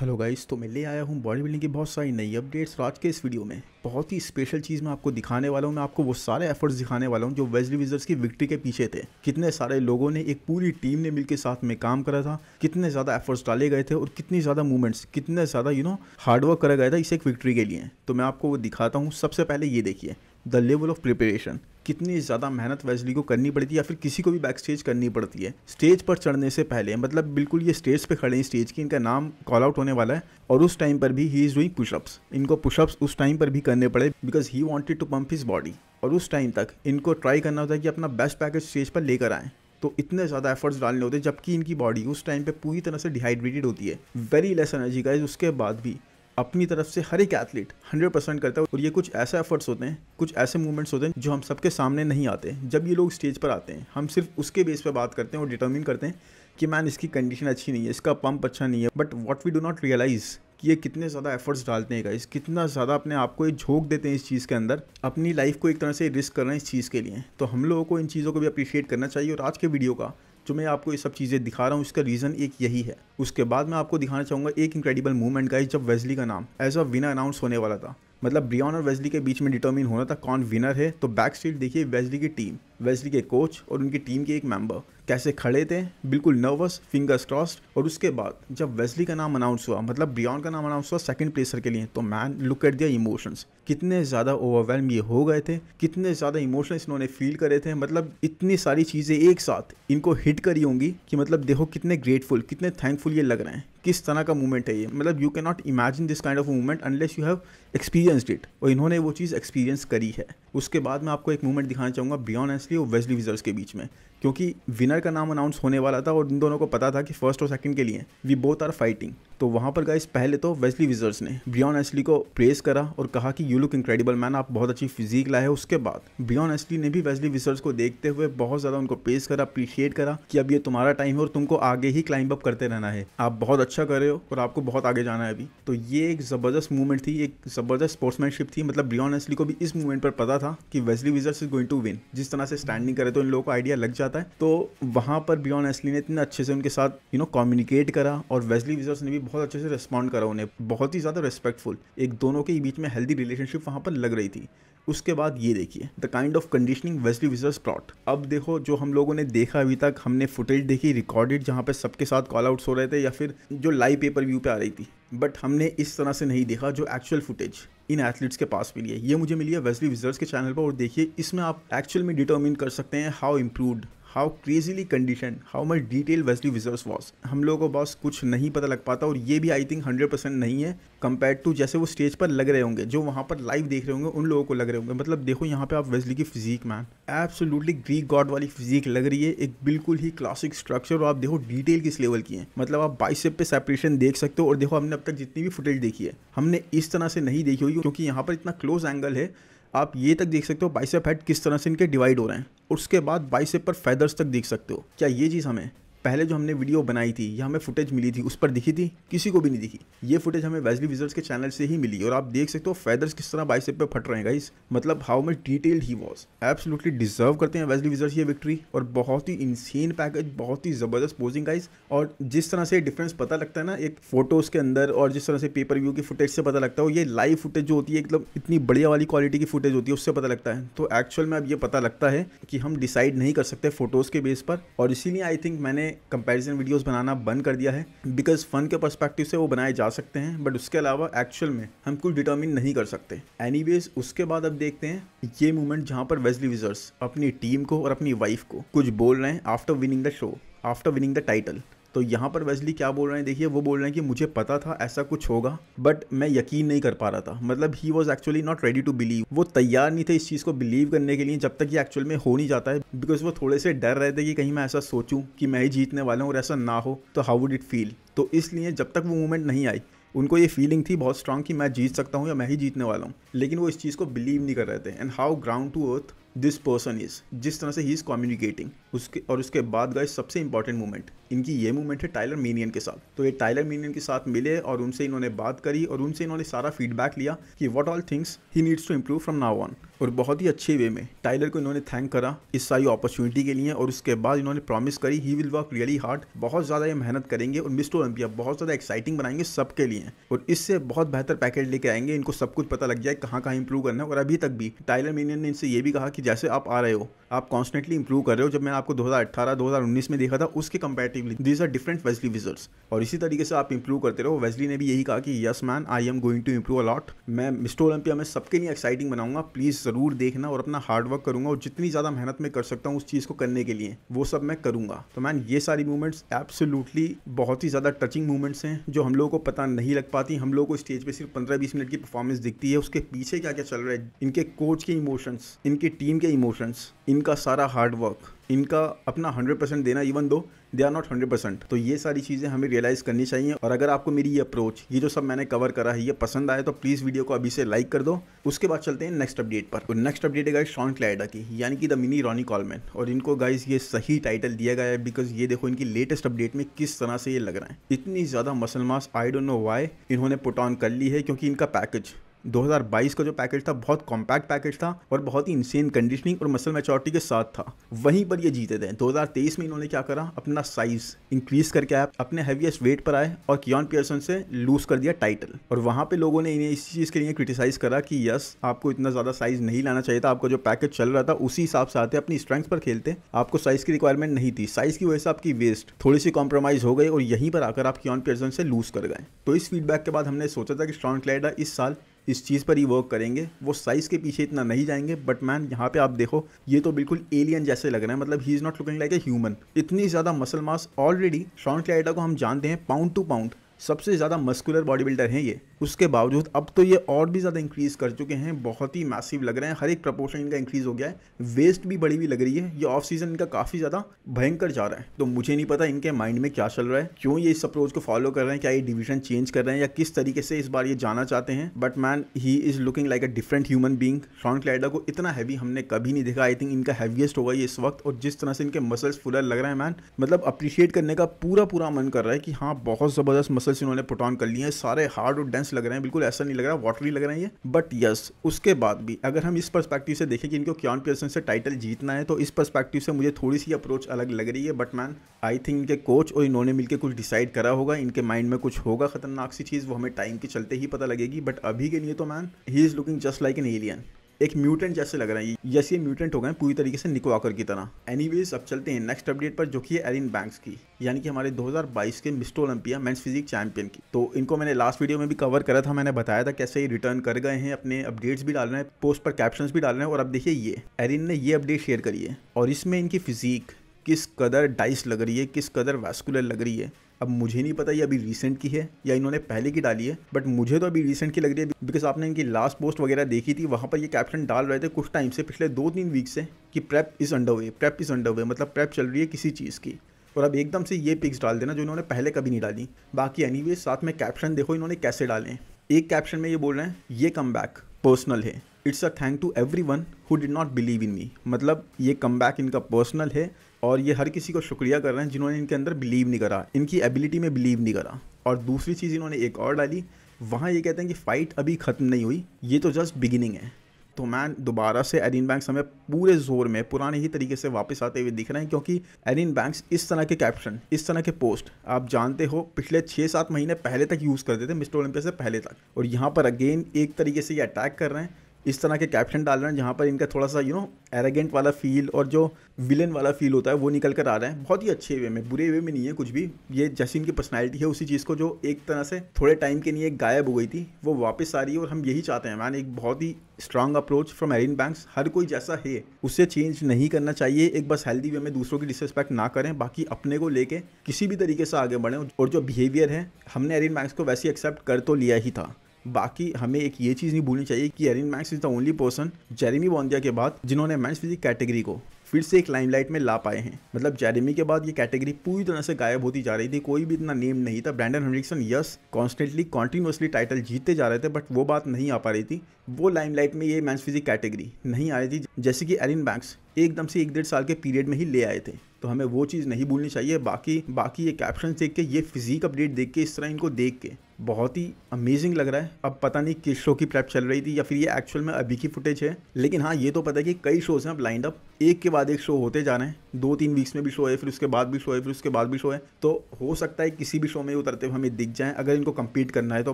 hello guys तो मैं ले आया हूँ बॉडी बिल्डिंग की बहुत सारी नई अपडेट्स और आज के इस वीडियो में बहुत ही स्पेशल चीज़ मैं आपको दिखाने वाला हूँ मैं आपको वो सारे एफर्ट्स दिखाने वाला हूँ जो वेस्ट विजर्स की विक्ट्री के पीछे थे कितने सारे लोगों ने एक पूरी टीम ने मिलकर साथ में काम करा था कितने ज़्यादा एफर्ट्स डाले गए थे और कितनी ज़्यादा मूवमेंट्स कितने ज़्यादा यू नो हार्डवर्क करा गया था इसे एक विक्ट्री के लिए तो मैं आपको वो दिखाता हूँ सबसे पहले ये देखिए द लेवल ऑफ प्रिपरेशन कितनी ज़्यादा मेहनत वेजली को करनी पड़ती है या फिर किसी को भी बैक स्टेज करनी पड़ती है स्टेज पर चढ़ने से पहले मतलब बिल्कुल ये स्टेज पे खड़े हैं स्टेज की इनका नाम कॉल आउट होने वाला है और उस टाइम पर भी ही इज़ डूइंग पुशअप्स इनको पुशअप्स उस टाइम पर भी करने पड़े because he wanted to pump his body और उस टाइम तक इनको ट्राई करना होता है कि अपना बेस्ट पैकेज स्टेज पर लेकर आएँ तो इतने ज़्यादा एफर्ट्स डालने होते हैं जबकि इनकी बॉडी उस टाइम पर पूरी तरह से डिहाइड्रेटेड होती है वेरी लेस एनर्जी का उसके बाद भी अपनी तरफ से हर एक एथलीट 100 परसेंट करता है और ये कुछ ऐसे एफर्ट्स होते हैं कुछ ऐसे मूवमेंट्स होते हैं जो हम सबके सामने नहीं आते जब ये लोग स्टेज पर आते हैं हम सिर्फ उसके बेस पर बात करते हैं और डिटर्मिन करते हैं कि मैन इसकी कंडीशन अच्छी नहीं है इसका पंप अच्छा नहीं है but what we do not realise कि ये कितने ज़्यादा एफर्ट्स डालते हैं गाइस कितना ज़्यादा अपने आप को ये झोंक देते हैं इस चीज़ के अंदर अपनी लाइफ को एक तरह से रिस्क कर रहे हैं इस चीज़ के लिए तो हम लोगों को इन चीज़ों को भी अप्रिशिएट करना चाहिए और आज के वीडियो का जो मैं आपको ये सब चीज़ें दिखा रहा हूँ इसका रीज़न एक यही है उसके बाद मैं आपको दिखाना चाहूँगा एक इंक्रेडिबल मूवमेंट का जब वेजली का नाम एज अ विनर अनाउंस होने वाला था मतलब ब्रियान और वेजली के बीच में डिटर्मिन होना था कौन विनर है तो बैक स्ट्रीट देखिए वेजली की टीम वेस्ली के कोच और उनकी टीम के एक मेंबर कैसे खड़े थे बिल्कुल नर्वस फिंगर्स क्रॉस्ड और उसके बाद जब वेस्ली का नाम अनाउंस हुआ मतलब ब्रियॉन का नाम अनाउंस हुआ सेकंड प्लेसर के लिए तो man look at their emotions कितने ज़्यादा ओवरवेलम ये हो गए थे कितने ज़्यादा इमोशंस इन्होंने फील करे थे मतलब इतनी सारी चीज़ें एक साथ इनको हिट करी होंगी कि मतलब देखो कितने ग्रेटफुल कितने थैंकफुल ये लग रहे हैं किस तरह का मूवमेंट है ये मतलब you can not imagine this kind of movement unless you have experienced it और इन्होंने वो चीज़ एक्सपीरियंस करी है उसके बाद मैं आपको एक मूवमेंट दिखाना चाहूँगा बियॉन एंड के की और वेस्टली विजर्स के बीच में क्योंकि विनर का नाम अनाउंस होने वाला था और इन दोनों को पता था कि फर्स्ट और सेकंड के लिए वी बोथ आर फाइटिंग तो वहाँ पर गाइस पहले तो वेस्ली विजर्स ने ब्रियॉन एस्ली को प्रेस करा और कहा कि यू लुक इनक्रेडिबल मैन आप बहुत अच्छी फिजिक लाए हो उसके बाद ब्रियॉन एस्ली ने भी वेस्ली विजर्स को देखते हुए बहुत ज़्यादा उनको प्रेस करा अप्रिशिएट करा कि अब ये तुम्हारा टाइम है और तुमको आगे ही क्लाइंब अप करते रहना है आप बहुत अच्छा कर रहे हो और आपको बहुत आगे जाना है अभी तो ये एक ज़बरदस्त मूवमेंट थी एक ज़बरदस्त स्पोर्ट्समैनशिप थी मतलब ब्रियॉन एस्ली को भी इस मूवमेंट पर पता था कि Wesley Vissers is going to win जिस तरह से स्टैंडिंग करे तो इन लोगों को आइडिया लग जाता है तो वहां पर ब्रियॉन एस्ली ने इतने अच्छे से उनके साथ यू नो कम्युनिकेट करा और वेस्ली विजर्स ने भी बहुत अच्छे से रिस्पॉन्ड करा उन्हें बहुत ही ज़्यादा रिस्पेक्टफुल एक दोनों के बीच में हेल्दी रिलेशनशिप वहाँ पर लग रही थी उसके बाद ये देखिए the kind of conditioning Wesley Vissers plot अब देखो जो हम लोगों ने देखा अभी तक हमने फुटेज देखी रिकॉर्डेड जहाँ पे सबके साथ कॉल आउट्स हो रहे थे या फिर जो लाइव पेपर व्यू पे आ रही थी बट हमने इस तरह से नहीं देखा जो एक्चुअल फुटेज इन एथलीट्स के पास मिली है ये मुझे मिली है वेस्टली विजर्स के चैनल पर और देखिए इसमें आप एक्चुअल में डिटर्मिन कर सकते हैं how improved how crazily condition how much detail Wesley Vissers was हम लोगों को बॉस कुछ नहीं पता लग पाता और ये भी आई थिंक हंड्रेड परसेंट नहीं है कंपेयर टू जैसे वो स्टेज पर लग रहे होंगे जो वहाँ पर लाइव देख रहे होंगे उन लोगों को लग रहे होंगे मतलब देखो यहाँ पे आप वेस्टली की physique man absolutely Greek god वाली फिजिक लग रही है एक बिल्कुल ही क्लासिक स्ट्रक्चर और आप देखो डिटेल किस लेवल की है मतलब आप बाइसेप पे सेपरेशन देख सकते हो और देखो हमने अब तक जितनी भी फुटेज देखी है हमने इस तरह से नहीं देखी होगी क्योंकि यहाँ पर इतना क्लोज एंगल है आप ये तक देख सकते हो बाइसेप हेड किस तरह से इनके डिवाइड हो रहे हैं उसके बाद बाइसेप पर फैदर्स तक देख सकते हो क्या ये चीज़ हमें पहले जो हमने वीडियो बनाई थी या हमें फुटेज मिली थी उस पर दिखी थी किसी को भी नहीं दिखी ये फुटेज हमें वेजली विजर्स के चैनल से ही मिली और आप देख सकते हो फैदर्स किस तरह बाइसेप पे फट रहे हैं मतलब how much detailed he was absolutely deserve करते हैं वेजली विजर्स ये विक्ट्री और बहुत ही इंसेन पैकेज बहुत ही ज़बरदस्त पोजिंग गाइस और जिस तरह से डिफरेंस पता लगता है ना एक फोटोज़ के अंदर और जिस तरह से पेपर व्यू की फुटेज से पता लगता है ये लाइव फुटेज जो होती है मतलब इतनी बढ़िया वाली क्वालिटी की फुटेज होती है उससे पता लगता है तो एक्चुअल में अब ये पता लगता है कि हम डिसाइड नहीं कर सकते फोटोज़ के बेस पर और इसीलिए आई थिंक मैंने कंपैरिजन वीडियोस बनाना बंद कर दिया है बिकॉज फन के पर्सपेक्टिव से वो बनाए जा सकते हैं बट उसके अलावा एक्चुअल में हम कुछ डिटर्मिन नहीं कर सकते एनी उसके बाद अब देखते हैं ये मोमेंट जहाँ पर वेजली विजर्स अपनी टीम को और अपनी वाइफ को कुछ बोल रहे हैं after winning the show after winning the title तो यहाँ पर वेस्ली क्या बोल रहे हैं देखिए वो बोल रहे हैं कि मुझे पता था ऐसा कुछ होगा बट मैं यकीन नहीं कर पा रहा था मतलब he was actually not ready to believe वो तैयार नहीं थे इस चीज़ को बिलीव करने के लिए जब तक ये एक्चुअल में हो नहीं जाता है बिकॉज वो थोड़े से डर रहे थे कि कहीं मैं ऐसा सोचूँ कि मैं ही जीतने वाला हूँ और ऐसा ना हो तो हाउ वुड इट फील तो इसलिए जब तक वो मूवमेंट नहीं आई उनको ये फीलिंग थी बहुत स्ट्रांग कि मैं जीत सकता हूँ या मैं ही जीतने वाला हूँ लेकिन वो इस चीज़ को बिलीव नहीं कर रहे थे and how ground to earth this person is जिस तरह से ही इज़ कम्युनिकेटिंग उसके और उसके बाद गए सबसे इंपॉर्टेंट मूवमेंट इनकी ये मूवमेंट है टाइलर मीनियन के साथ तो ये टाइलर मीनियन के साथ मिले और उनसे इन्होंने बात करी और उनसे इन्होंने सारा फीडबैक लिया कि what all things he needs to improve from now on और बहुत ही अच्छे वे में टाइलर को इन्होंने थैंक करा इस सारी अपॉर्चुनिटी के लिए और उसके बाद इन्होंने प्रॉमिस करी he will work really hard बहुत ज़्यादा ये मेहनत करेंगे और मिस्टर ओलंपिया बहुत ज़्यादा एक्साइटिंग बनाएंगे सबके लिए और इससे बहुत बेहतर पैकेज लेके आएंगे इनको सब कुछ पता लग जाए कहाँ कहाँ इंप्रूव करना है और अभी तक भी टाइलर मीनियन ने इनसे ये भी कहा कि जैसे आप आ रहे हो आप कॉन्स्टेंटली इंप्रूव कर रहे हो जब मैं आपको 2018 2019 में देखा था उसके comparatively these are different Wesley Vissers और इसी तरीके से आप इंप्रूव करते रहो वेजली ने भी यही कहा कि yes man I am going to improve a lot मैं मिस्टर ओलंपिया में सबके लिए एक्साइटिंग बनाऊंगा प्लीज़ ज़रूर देखना और अपना हार्डवर्क करूंगा और जितनी ज़्यादा मेहनत मैं कर सकता हूँ उस चीज़ को करने के लिए वो सब मैं करूंगा तो मैन ये सारी मूवमेंट्स एब्सोलूटली बहुत ही ज़्यादा टचिंग मूवमेंट्स हैं जो हम लोगों को पता नहीं लग पाती हम लोगों को स्टेज पर सिर्फ पंद्रह बीस मिनट की परफॉर्मेंस दिखती है उसके पीछे क्या क्या चल रहा है इनके कोच के इमोशंस इनकी टीम इनके इमोशंस इनका सारा हार्ड वर्क इनका अपना 100 परसेंट देना even though they are not 100 percent तो ये सारी चीज़ें हमें रियलाइज़ करनी चाहिए और अगर आपको मेरी ये अप्रोच ये जो सब मैंने कवर करा है ये पसंद आए तो प्लीज़ वीडियो को अभी से लाइक कर दो उसके बाद चलते हैं नेक्स्ट अपडेट पर और नेक्स्ट अपडेट है गाइज शॉन क्लाइडा की यानी कि द मिनी रॉनी कॉलमैन और इनको गाइज ये सही टाइटल दिया गया है बिकॉज ये देखो इनकी लेटेस्ट अपडेट में किस तरह से ये लग रहा है इतनी ज़्यादा muscle mass I don't know why इन्होंने पुट ऑन कर ली है क्योंकि इनका पैकेज 2022 का जो पैकेज था बहुत कॉम्पैक्ट पैकेज था और बहुत ही इंसेन कंडीशनिंग और मसल मेचोरिटी के साथ था वहीं पर ये जीते थे 2023 में इन्होंने क्या करा अपना साइज इंक्रीज करके आया अपने हैवीएस्ट वेट पर आए और कियन पियर्सन से लूज कर दिया टाइटल और वहां पे लोगों ने इन्हें इसी चीज़ के लिए क्रिटिसाइज करा कि यस आपको इतना ज़्यादा साइज नहीं लाना चाहिए था आपका जो पैकेज चल रहा था उसी हिसाब से आते अपनी स्ट्रेंथ पर खेलते आपको साइज की रिक्वायरमेंट नहीं थी साइज की वजह से आपकी वेस्ट थोड़ी सी कॉम्प्रोमाइज हो गई और यहीं पर आकर आप कियन पियर्सन से लूज कर गए तो इस फीडबैक के बाद हमने सोचा था कि स्ट्रॉन्ग क्लेडा इस साल इस चीज़ पर ही वर्क करेंगे वो साइज़ के पीछे इतना नहीं जाएंगे बट मैन यहाँ पे आप देखो ये तो बिल्कुल एलियन जैसे लग रहा है मतलब he is not looking like a human इतनी ज़्यादा मसल मास ऑलरेडी शॉन्ट क्लाइडा को हम जानते हैं पाउंड टू पाउंड सबसे ज़्यादा मस्कुलर बॉडी बिल्डर हैं ये उसके बावजूद अब तो ये और भी ज़्यादा इंक्रीज़ कर चुके हैं बहुत ही मैसिव लग रहे हैं हर एक प्रपोर्शन इनका इंक्रीज़ हो गया है वेस्ट भी बड़ी हुई लग रही है ये ऑफ सीज़न इनका काफ़ी ज़्यादा भयंकर जा रहा है तो मुझे नहीं पता इनके माइंड में क्या चल रहा है क्यों ये इस अप्रोच को फॉलो कर रहे हैं क्या ये डिवीजन चेंज कर रहे हैं या किस तरीके से इस बार ये जाना चाहते हैं but man he is looking like a different human being Shaun Clarida को इतना हैवी हमने कभी नहीं देखा आई थिंक इनका हैवीएस्ट होगा ये इस वक्त और जिस तरह से इनके मसल्स फुलर लग रहे हैं मैन मतलब अप्रिशिएट करने का पूरा पूरा मन कर रहा है कि हाँ बहुत ज़बरदस्त मसल्स इन्होंने पुट ऑन कर लिए हैं सारे हार्ड और डेंस लंस लग रहे हैं बिल्कुल ऐसा नहीं लग रहा वाटरी लग रहे हैं ये बट यस उसके बाद भी अगर हम इस परस्पेक्टिव से देखें कि इनको क्यों पियर्सन से टाइटल जीतना है तो इस परस्पेक्टिव से मुझे थोड़ी सी अप्रोच अलग लग रही है बट मैन आई थिंक इनके कोच और इन्होंने मिलकर कुछ डिसाइड करा होगा इनके माइंड में कुछ होगा खतरनाक सी चीज़ वो हमें टाइम के चलते ही पता लगेगी बट अभी के लिए तो man he is looking just like an alien एक म्यूटेंट जैसे लग रहा है जैसे ये म्यूटेंट हो गए पूरी तरीके से निक की तरह एनीवेज अब चलते हैं नेक्स्ट अपडेट पर जो कि है एलिन बैंक्स की यानी कि हमारे 2022 के Mister Olympia men's physique champion की तो इनको मैंने लास्ट वीडियो में भी कवर करा था मैंने बताया था कैसे ये रिटर्न कर गए हैं अपने अपडेट्स भी डाल रहे हैं पोस्ट पर कैप्शन भी डाल रहे हैं और अब देखिए ये एरिन ने ये अपडेट शेयर करी है और इसमें इनकी फिजिक किस कदर डाइस लग रही है किस कदर वैस्कुलर लग रही है अब मुझे नहीं पता ये अभी रिसेंट की है या इन्होंने पहले की डाली है बट मुझे तो अभी रिसेंट की लग रही है बिकॉज आपने इनकी लास्ट पोस्ट वगैरह देखी थी वहाँ पर ये कैप्शन डाल रहे थे कुछ टाइम से पिछले दो तीन वीक से कि prep is under way prep is under way मतलब प्रेप चल रही है किसी चीज़ की और अब एकदम से ये पिक्स डाल देना जो इन्होंने पहले कभी नहीं डाली बाकी एनी साथ में कैप्शन देखो इन्होंने कैसे डाले एक कैप्शन में ये बोल रहे हैं ये कम बैक पर्सनल है it's a thank to everyone who did not believe in me मतलब ये कम बैक इनका पर्सनल है और ये हर किसी को शुक्रिया कर रहे हैं जिन्होंने इनके अंदर बिलीव नहीं करा इनकी एबिलिटी में बिलीव नहीं करा और दूसरी चीज़ इन्होंने एक और डाली वहाँ ये कहते हैं कि फ़ाइट अभी ख़त्म नहीं हुई ये तो जस्ट बिगिनिंग है तो मैन दोबारा से एरिन बैंक्स हमें पूरे जोर में पुराने ही तरीके से वापस आते हुए दिख रहे हैं क्योंकि एरिन बैंक्स इस तरह के कैप्शन इस तरह के पोस्ट आप जानते हो पिछले छः सात महीने पहले तक यूज़ करते थे मिस्टर ओलंपिया से पहले तक और यहाँ पर अगेन एक तरीके से ये अटैक कर रहे हैं इस तरह के कैप्शन डाल रहे हैं जहाँ पर इनका थोड़ा सा यू नो एरेगेंट वाला फील और जो विलन वाला फील होता है वो निकल कर आ रहा है बहुत ही अच्छे वे में बुरे वे में नहीं है कुछ भी ये जैसी इनकी पर्सनैलिटी है उसी चीज़ को जो एक तरह से थोड़े टाइम के लिए गायब हो गई थी वो वापस आ रही है और हम यही चाहते हैं मैन एक बहुत ही strong approach from Erin Banks हर कोई जैसा है उसे चेंज नहीं करना चाहिए एक बस हेल्दी वे में दूसरों की डिसरिस्पेक्ट ना करें बाकी अपने को लेके किसी भी तरीके से आगे बढ़ें और जो बिहेवियर है हमने एरिन बैंक्स को वैसे एक्सेप्ट कर तो लिया ही था बाकी हमें एक ये चीज़ नहीं भूलनी चाहिए कि Erin Max is the only person Jeremy Buendia के बाद जिन्होंने मैं फिजिक कैटेगरी को फिर से एक लाइमलाइट में ला पाए हैं मतलब जेरेमी के बाद ये कैटेगरी पूरी तरह से गायब होती जा रही थी कोई भी इतना नेम नहीं था Brandon Hendrickson yes constantly continuously title जीतते जा रहे थे बट वो बात नहीं आ पा रही थी वो लाइमलाइट में ये मैं फिजिक कैटेगरी नहीं आ रही थी जैसे कि एरिन बैंक्स एकदम से एक डेढ़ साल के पीरियड में ही ले आए थे तो हमें वो चीज़ नहीं भूलनी चाहिए बाकी बाकी ये कैप्शन देख के ये फिजिक अपडेट देख के इस तरह इनको देख के बहुत ही अमेजिंग लग रहा है अब पता नहीं किस शो की प्रेप चल रही थी या फिर ये एक्चुअल में अभी की फुटेज है लेकिन हाँ ये तो पता है कि कई शोज़ हैं अब लाइंड अप एक के बाद एक शो होते जा रहे हैं दो तीन वीक्स में भी शो है फिर उसके बाद भी शो है फिर उसके बाद भी शो है तो हो सकता है किसी भी शो में उतरते हुए हमें दिख जाए अगर इनको कम्पीट करना है तो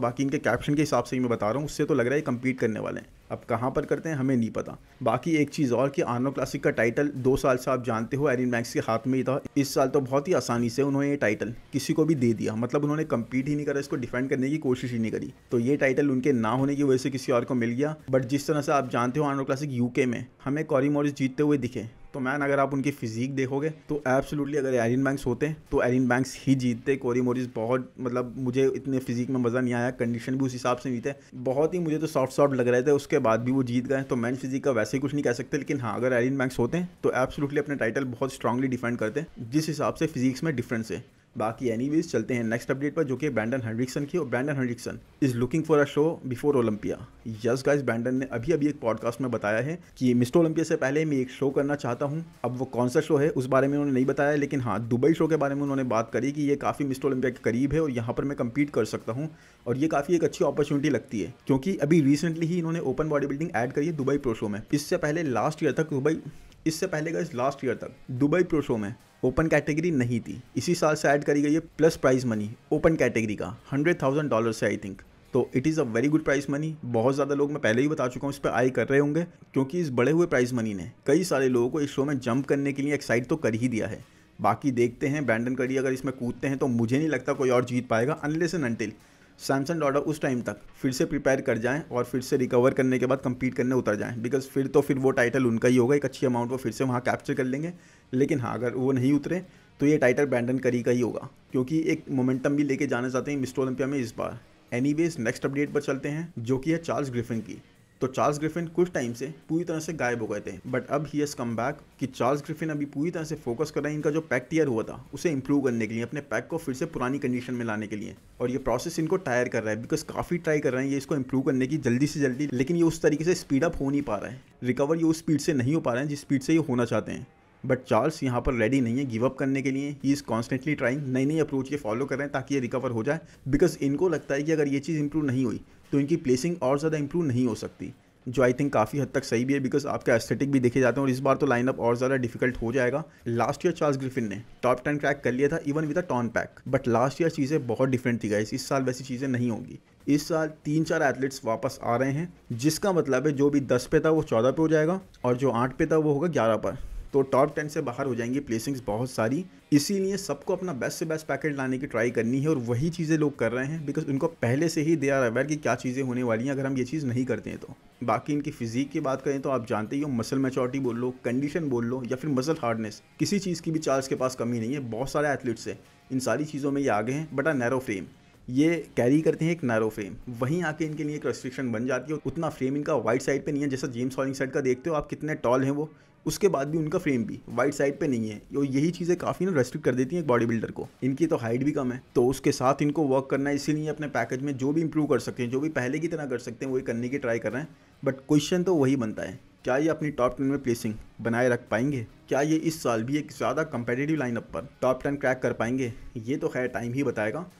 बाकी इनके कैप्शन के हिसाब से ही मैं बता रहा हूँ उससे तो लग रहा है कम्पीट करने वाले हैं अब कहाँ पर करते हैं हमें नहीं पता बाकी एक चीज़ और कि आर्नो क्लासिक का टाइटल दो साल से आप जानते हो एरिन मैक्स के हाथ में ही था इस साल तो बहुत ही आसानी से उन्होंने ये टाइटल किसी को भी दे दिया मतलब उन्होंने कम्पीट ही नहीं करा इसको डिफेंड करने की कोशिश ही नहीं करी तो ये टाइटल उनके ना होने की वजह से किसी और को मिल गया बट जिस तरह से आप जानते हो आर्नो क्लासिक यूके में हमें कॉरी मॉरिस जीतते हुए ठीक है तो मैन अगर आप उनकी फिजिक देखोगे तो एब्सोल्युटली अगर एरिन बैंक्स होते तो एरिन बैंक्स ही जीतते कोरी मोरिस बहुत मतलब मुझे इतने फिजिक में मज़ा नहीं आया कंडीशन भी उस हिसाब से नहीं थे बहुत ही मुझे तो सॉफ्ट सॉफ्ट लग रहे थे उसके बाद भी वो जीत गए तो मैन फिजिक का वैसे ही कुछ नहीं कह सकते लेकिन हाँ अगर एरिन बैंक्स होते तो एब्सोल्युटली अपने टाइटल बहुत स्ट्रांगली डिफेंड करते जिस हिसाब से फिजिक्स में डिफरेंस है बाकी एनीवेज चलते हैं नेक्स्ट अपडेट पर जो कि ब्रैंडन हेनरिक्सन की और Brandon Hendrickson is looking for a show before Olympia yes guys Brandon ने अभी अभी एक पॉडकास्ट में बताया है कि मिस्टर ओलंपिया से पहले मैं एक शो करना चाहता हूं अब वो कौन सा शो है उस बारे में उन्होंने नहीं बताया लेकिन हाँ दुबई शो के बारे में उन्होंने बात करी कि ये काफ़ी मिस्टर ओलंपिया के करीब है और यहाँ पर मैं कम्पीट कर सकता हूँ और ये काफ़ी एक अच्छी अपॉर्चुनिटी लगती है क्योंकि अभी रिसेंटली ही इन्होंने ओपन बॉडी बिल्डिंग एड करी है दुबई प्रो शो में इससे पहले लास्ट ईयर तक दुबई इससे पहले गए इस लास्ट ईयर तक दुबई प्रो शो में ओपन कैटेगरी नहीं थी इसी साल से ऐड करी गई है plus prize money open category का हंड्रेड थाउजेंड डॉलर से आई थिंक तो it is a very good price money बहुत ज़्यादा लोग मैं पहले ही बता चुका हूँ इस पर आई कर रहे होंगे क्योंकि इस बड़े हुए प्राइस मनी ने कई सारे लोगों को इस शो में जंप करने के लिए एक्साइट तो कर ही दिया है बाकी देखते हैं ब्रैंडन कड़ी अगर इसमें कूदते हैं तो मुझे नहीं लगता कोई और जीत पाएगा unless and until Samson Dauda उस टाइम तक फिर से प्रिपेयर कर जाएँ और फिर से रिकवर करने के बाद कंपीट करने उतर जाएँ बिकॉज फिर तो फिर वो टाइटल उनका ही होगा एक अच्छी अमाउंट वो फिर से वहाँ कैप्चर कर लेंगे लेकिन हाँ अगर वो नहीं उतरे तो ये टाइटल बैंडन करी का ही होगा क्योंकि एक मोमेंटम भी लेके जाना चाहते हैं मिस्टर ओलंपिया में इस बार एनी नेक्स्ट अपडेट पर चलते हैं जो कि है चार्ल्स ग्रिफिन की तो चार्ल्स ग्रिफिन कुछ टाइम से पूरी तरह से गायब हो गए थे बट अब ही एस कम बैक कि चार्ल्स ग्रिफिन अभी पूरी तरह से फोकस कर रहे हैं इनका जो पैक टीयर हुआ था उसे इंप्रूव करने के लिए अपने पैक को फिर से पुरानी कंडीशन में लाने के लिए और ये प्रोसेस इनको टायर कर रहा है बिकॉज काफ़ी ट्राई कर रहे हैं ये इसको इंप्रूव करने की जल्दी से जल्दी लेकिन ये उस तरीके से स्पीड अप हो नहीं पा रहा है रिकवर ये उस स्पीड से नहीं हो पा रहे हैं जिस स्पीड से ये होना चाहते हैं बट चार्ल्स यहाँ पर रेडी नहीं है गिव अप करने के लिए ही इज़ कॉन्स्टेंटली ट्राइंग नई नई अप्रोच ये फॉलो कर रहे हैं ताकि ये रिकवर हो जाए बिकॉज इनको लगता है कि अगर ये चीज़ इंप्रूव नहीं हुई तो इनकी प्लेसिंग और ज़्यादा इंप्रूव नहीं हो सकती जो आई थिंक काफ़ी हद तक सही भी है बिकॉज आपका एस्थेटिक भी देखे जाते हैं और इस बार तो लाइनअप और ज़्यादा डिफिकल्ट हो जाएगा लास्ट ईयर चार्ल्स ग्रिफिन ने टॉप टेन क्रैक कर लिया था even with a torn pec but last year चीज़ें बहुत डिफरेंट थी गाइस इस साल वैसी चीज़ें नहीं होंगी इस साल तीन चार एथलीट्स वापस आ रहे हैं जिसका मतलब है जो भी दस पे था वो चौदह पे हो जाएगा और जो आठ पे था वो होगा ग्यारह पर तो टॉप टेन से बाहर हो जाएंगी प्लेसिंग्स बहुत सारी इसीलिए सबको अपना बेस्ट से बेस्ट पैकेट लाने की ट्राई करनी है और वही चीज़ें लोग कर रहे हैं बिकॉज उनको पहले से ही दे आर अवेयर कि क्या चीज़ें होने वाली हैं अगर हम ये चीज़ नहीं करते हैं तो बाकी इनकी फिजिक की बात करें तो आप जानते ही हो मसल मेचोरिटी बोल लो कंडीशन बोल लो या फिर मसल हार्डनेस किसी चीज़ की भी चार्ज के पास कमी नहीं है बहुत सारे एथलीट्स हैं इन सारी चीज़ों में ये आगे हैं बट आ नैरो फ्रेम ये कैरी करते हैं एक नैरो फ्रेम वहीं आके इनके लिए एक रेस्ट्रिक्शन बन जाती है उतना फ्रेम इनका वाइट साइड पे नहीं है जैसा जेम्स हॉलिंग साइड का देखते हो आप कितने टॉल हैं वो उसके बाद भी उनका फ्रेम भी वाइट साइड पे नहीं है और यही चीज़ें काफ़ी ना रेस्ट्रिक्ट कर देती हैं एक बॉडी बिल्डर को इनकी तो हाइट भी कम है तो उसके साथ इनको वर्क करना है इसीलिए अपने पैकेज में जो भी इंप्रूव कर सकते हैं जो भी पहले की तरह कर सकते हैं वही करने की ट्राई कर रहे हैं बट क्वेश्चन तो वही बनता है क्या ये अपनी टॉप टेन में प्लेसिंग बनाए रख पाएंगे क्या ये इस साल भी एक ज़्यादा कंपेटेटिव लाइनअप पर टॉप टेन क्रैक कर पाएंगे ये तो खैर टाइम ही बताएगा